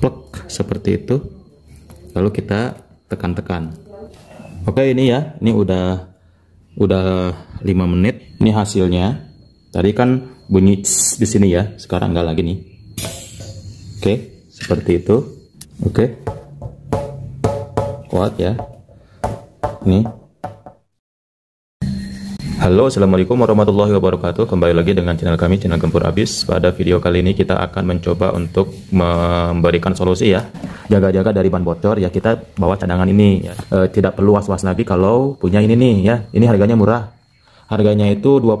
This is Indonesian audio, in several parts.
plek seperti itu lalu kita tekan-tekan oke ini ya ini udah udah 5 menit ini hasilnya tadi kan bunyi di sini ya sekarang enggak lagi nih oke seperti itu oke kuat ya ini Halo, Assalamualaikum warahmatullahi wabarakatuh Kembali lagi dengan channel kami, channel Gempur Abis Pada video kali ini kita akan mencoba untuk memberikan solusi ya Jaga-jaga dari ban bocor ya kita bawa cadangan ini e, Tidak perlu was-was lagi kalau punya ini nih ya Ini harganya murah Harganya itu 20000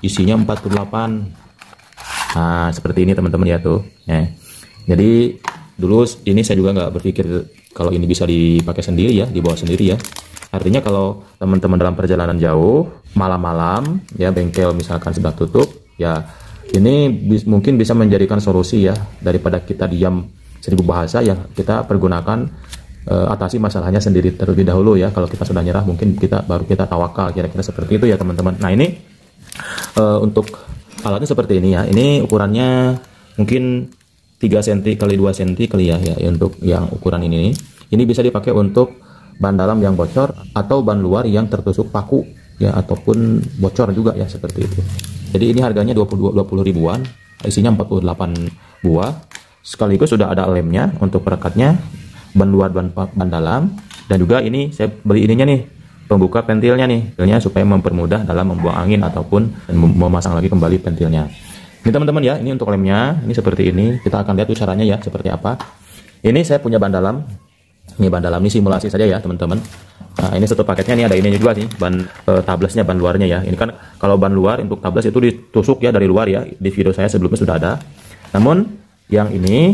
isinya 48 Nah, seperti ini teman-teman ya tuh ya. Jadi dulu ini saya juga nggak berpikir kalau ini bisa dipakai sendiri ya dibawa sendiri ya Artinya kalau teman-teman dalam perjalanan jauh, malam-malam ya bengkel misalkan sudah tutup, ya ini bis, mungkin bisa menjadikan solusi ya daripada kita diam seribu bahasa ya kita pergunakan uh, atasi masalahnya sendiri terlebih dahulu ya. Kalau kita sudah nyerah mungkin kita baru kita tawakal kira-kira seperti itu ya teman-teman. Nah, ini uh, untuk alatnya seperti ini ya. Ini ukurannya mungkin 3 cm kali 2 cm kali ya, ya untuk yang ukuran ini. Ini bisa dipakai untuk ban dalam yang bocor atau ban luar yang tertusuk paku ya ataupun bocor juga ya seperti itu. Jadi ini harganya 22 20 ribuan, isinya 48 buah. Sekaligus sudah ada lemnya untuk perekatnya, ban luar ban, ban dalam dan juga ini saya beli ininya nih pembuka pentilnya nih pentilnya supaya mempermudah dalam membuang angin ataupun memasang lagi kembali pentilnya ini teman-teman ya ini untuk lemnya ini seperti ini kita akan lihat caranya ya seperti apa ini saya punya ban dalam ini ban dalam ini simulasi saja ya teman-teman. Nah, ini satu paketnya ini ada ininya juga sih, ban e, eh, tablasnya, ban luarnya ya. Ini kan kalau ban luar untuk tablas itu ditusuk ya dari luar ya. Di video saya sebelumnya sudah ada. Namun yang ini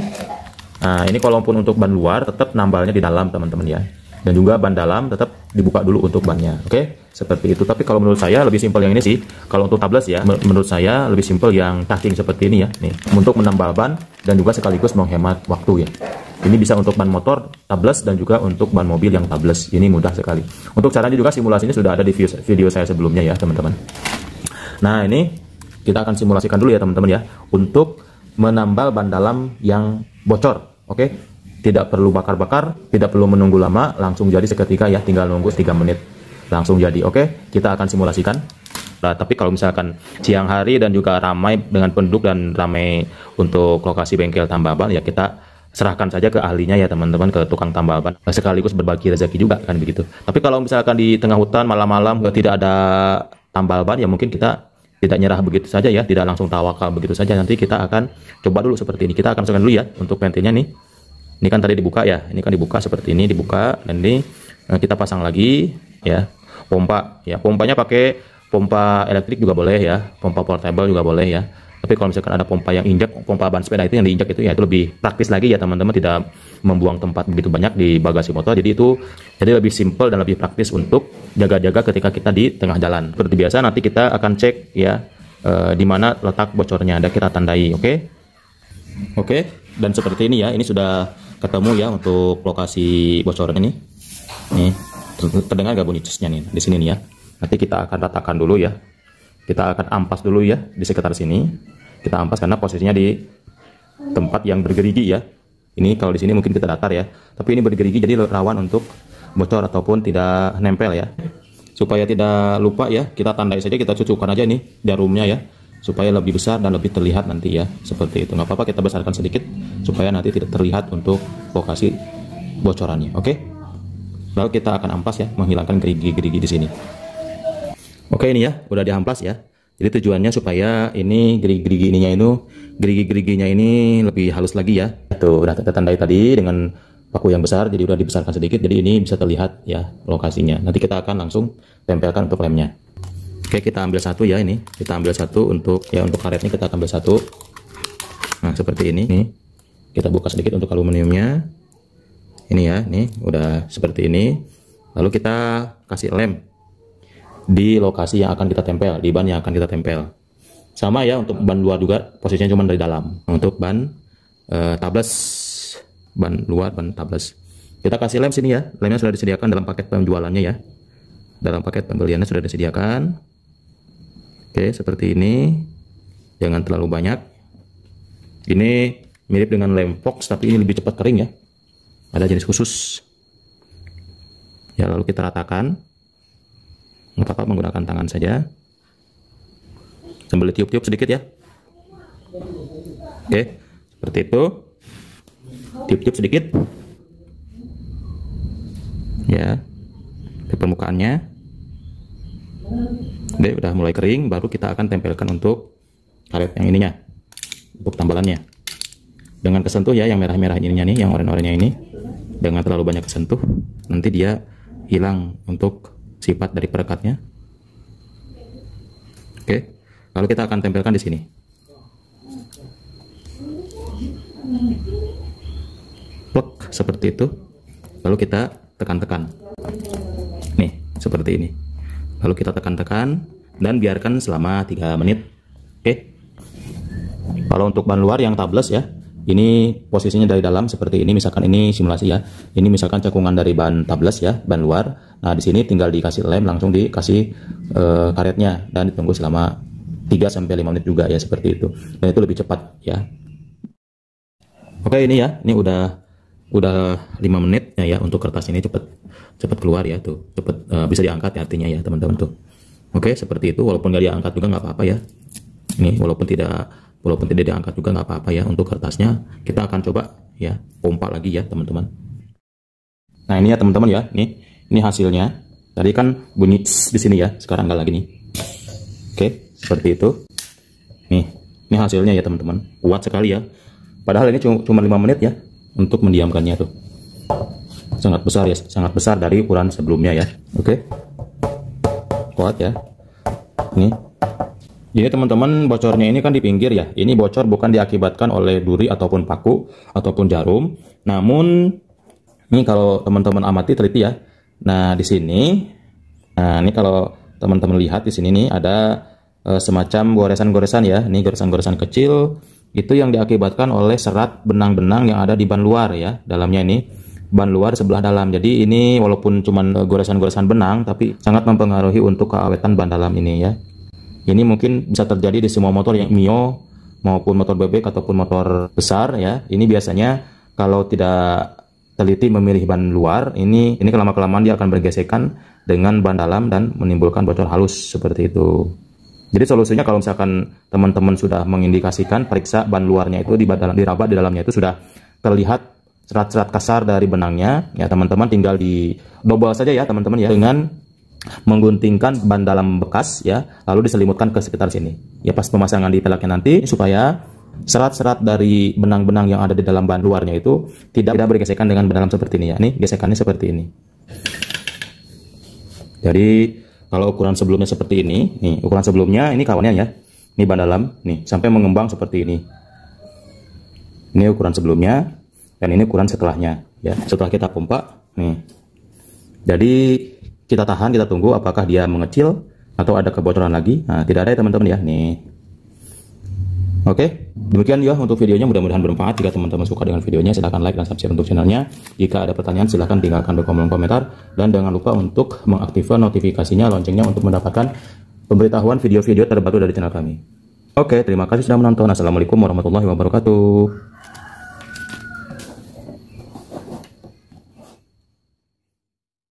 nah ini kalaupun untuk ban luar tetap nambalnya di dalam teman-teman ya. Dan juga ban dalam tetap dibuka dulu untuk bannya. Oke, okay? seperti itu. Tapi kalau menurut saya lebih simpel yang ini sih. Kalau untuk tablas ya, menurut saya lebih simpel yang cutting seperti ini ya. Nih, untuk menambal ban dan juga sekaligus menghemat waktu ya. Ini bisa untuk ban motor tabless dan juga untuk ban mobil yang tabless. Ini mudah sekali. Untuk caranya juga simulasinya sudah ada di video saya sebelumnya ya teman-teman. Nah ini kita akan simulasikan dulu ya teman-teman ya untuk menambal ban dalam yang bocor. Oke, tidak perlu bakar-bakar, tidak perlu menunggu lama, langsung jadi seketika ya, tinggal nunggu 3 menit. Langsung jadi, oke? Kita akan simulasikan. Nah, tapi kalau misalkan siang hari dan juga ramai dengan penduduk dan ramai untuk lokasi bengkel tambah ban ya kita serahkan saja ke ahlinya ya teman-teman ke tukang tambal ban nah, sekaligus berbagi rezeki juga kan begitu tapi kalau misalkan di tengah hutan malam-malam tidak ada tambal ban ya mungkin kita tidak nyerah begitu saja ya tidak langsung tawakal begitu saja nanti kita akan coba dulu seperti ini kita akan masukkan dulu ya untuk pentilnya nih ini kan tadi dibuka ya ini kan dibuka seperti ini dibuka dan ini eh, kita pasang lagi ya pompa ya pompanya pakai pompa elektrik juga boleh ya pompa portable juga boleh ya tapi kalau misalkan ada pompa yang injak, pompa ban sepeda itu yang diinjak itu ya itu lebih praktis lagi ya teman-teman tidak membuang tempat begitu banyak di bagasi motor. Jadi itu jadi lebih simpel dan lebih praktis untuk jaga-jaga ketika kita di tengah jalan. Seperti biasa nanti kita akan cek ya e, di mana letak bocornya ada kita tandai, oke? Okay? Oke, okay? dan seperti ini ya, ini sudah ketemu ya untuk lokasi bocornya ini. Nih, terdengar gak bunyi nih di sini nih ya. Nanti kita akan ratakan dulu ya kita akan ampas dulu ya di sekitar sini. Kita ampas karena posisinya di tempat yang bergerigi ya. Ini kalau di sini mungkin kita datar ya. Tapi ini bergerigi jadi rawan untuk bocor ataupun tidak nempel ya. Supaya tidak lupa ya, kita tandai saja kita cucukkan aja ini jarumnya ya supaya lebih besar dan lebih terlihat nanti ya seperti itu nggak apa-apa kita besarkan sedikit supaya nanti tidak terlihat untuk lokasi bocorannya oke lalu kita akan ampas ya menghilangkan gerigi-gerigi di sini Oke ini ya, udah dihamplas ya. Jadi tujuannya supaya ini gerigi-gerigi ininya itu, gerigi-geriginya ini lebih halus lagi ya. Tuh, udah tertandai tadi dengan paku yang besar, jadi udah dibesarkan sedikit, jadi ini bisa terlihat ya lokasinya. Nanti kita akan langsung tempelkan untuk lemnya. Oke, kita ambil satu ya ini. Kita ambil satu untuk ya untuk karetnya kita ambil satu. Nah, seperti ini. Nih. Kita buka sedikit untuk aluminiumnya. Ini ya, nih udah seperti ini. Lalu kita kasih lem di lokasi yang akan kita tempel, di ban yang akan kita tempel. Sama ya untuk ban luar juga posisinya cuma dari dalam. Untuk ban e, tablas, ban luar, ban tablas. Kita kasih lem sini ya. Lemnya sudah disediakan dalam paket penjualannya ya. Dalam paket pembeliannya sudah disediakan. Oke, seperti ini. Jangan terlalu banyak. Ini mirip dengan lem fox tapi ini lebih cepat kering ya. Ada jenis khusus. Ya, lalu kita ratakan nggak apa-apa menggunakan tangan saja. Sambil tiup-tiup sedikit ya. Oke, seperti itu. Tiup-tiup sedikit. Ya, di permukaannya. Oke, udah mulai kering, baru kita akan tempelkan untuk karet yang ininya. Untuk tambalannya. Dengan kesentuh ya, yang merah-merah ininya nih, yang oranye-oranye ini. dengan terlalu banyak kesentuh, nanti dia hilang untuk sifat dari perekatnya. Oke. Okay. Lalu kita akan tempelkan di sini. Plek seperti itu. Lalu kita tekan-tekan. Nih, seperti ini. Lalu kita tekan-tekan dan biarkan selama 3 menit. Oke. Kalau untuk ban luar yang tablas ya, ini posisinya dari dalam seperti ini misalkan ini simulasi ya ini misalkan cekungan dari ban tablas ya ban luar nah di sini tinggal dikasih lem langsung dikasih uh, karetnya dan ditunggu selama 3 sampai 5 menit juga ya seperti itu dan itu lebih cepat ya oke ini ya ini udah udah 5 menit ya, ya untuk kertas ini cepet cepet keluar ya tuh cepet uh, bisa diangkat ya artinya ya teman-teman tuh oke seperti itu walaupun nggak diangkat juga nggak apa-apa ya ini walaupun tidak walaupun tidak diangkat juga nggak apa-apa ya untuk kertasnya kita akan coba ya pompa lagi ya teman-teman nah ini ya teman-teman ya ini ini hasilnya tadi kan bunyi di sini ya sekarang nggak lagi nih oke seperti itu nih ini hasilnya ya teman-teman kuat sekali ya padahal ini cuma 5 menit ya untuk mendiamkannya tuh sangat besar ya sangat besar dari ukuran sebelumnya ya oke kuat ya Nih. Jadi teman-teman bocornya ini kan di pinggir ya. Ini bocor bukan diakibatkan oleh duri ataupun paku ataupun jarum. Namun ini kalau teman-teman amati teliti ya. Nah di sini, nah ini kalau teman-teman lihat di sini nih ada e, semacam goresan-goresan ya. Ini goresan-goresan kecil itu yang diakibatkan oleh serat benang-benang yang ada di ban luar ya dalamnya ini ban luar sebelah dalam. Jadi ini walaupun cuman eh, goresan-goresan benang tapi sangat mempengaruhi untuk keawetan ban dalam ini ya. Ini mungkin bisa terjadi di semua motor yang Mio maupun motor bebek ataupun motor besar ya. Ini biasanya kalau tidak teliti memilih ban luar, ini ini kelama kelamaan dia akan bergesekan dengan ban dalam dan menimbulkan bocor halus seperti itu. Jadi solusinya kalau misalkan teman-teman sudah mengindikasikan periksa ban luarnya itu di dalam diraba di dalamnya itu sudah terlihat serat-serat kasar dari benangnya, ya teman-teman tinggal di double saja ya teman-teman ya dengan mengguntingkan ban dalam bekas ya, lalu diselimutkan ke sekitar sini. Ya pas pemasangan di pelaknya nanti supaya serat-serat dari benang-benang yang ada di dalam ban luarnya itu tidak tidak bergesekan dengan benang seperti ini ya. Ini gesekannya seperti ini. Jadi kalau ukuran sebelumnya seperti ini, nih ukuran sebelumnya ini kawannya ya. Ini ban dalam nih sampai mengembang seperti ini. Ini ukuran sebelumnya dan ini ukuran setelahnya ya. Setelah kita pompa nih. Jadi kita tahan, kita tunggu apakah dia mengecil atau ada kebocoran lagi. Nah, tidak ada ya teman-teman ya. Nih. Oke, demikian ya untuk videonya. Mudah-mudahan bermanfaat. Jika teman-teman suka dengan videonya, silahkan like dan subscribe untuk channelnya. Jika ada pertanyaan, silahkan tinggalkan di kolom komentar. Dan jangan lupa untuk mengaktifkan notifikasinya, loncengnya untuk mendapatkan pemberitahuan video-video terbaru dari channel kami. Oke, terima kasih sudah menonton. Assalamualaikum warahmatullahi wabarakatuh.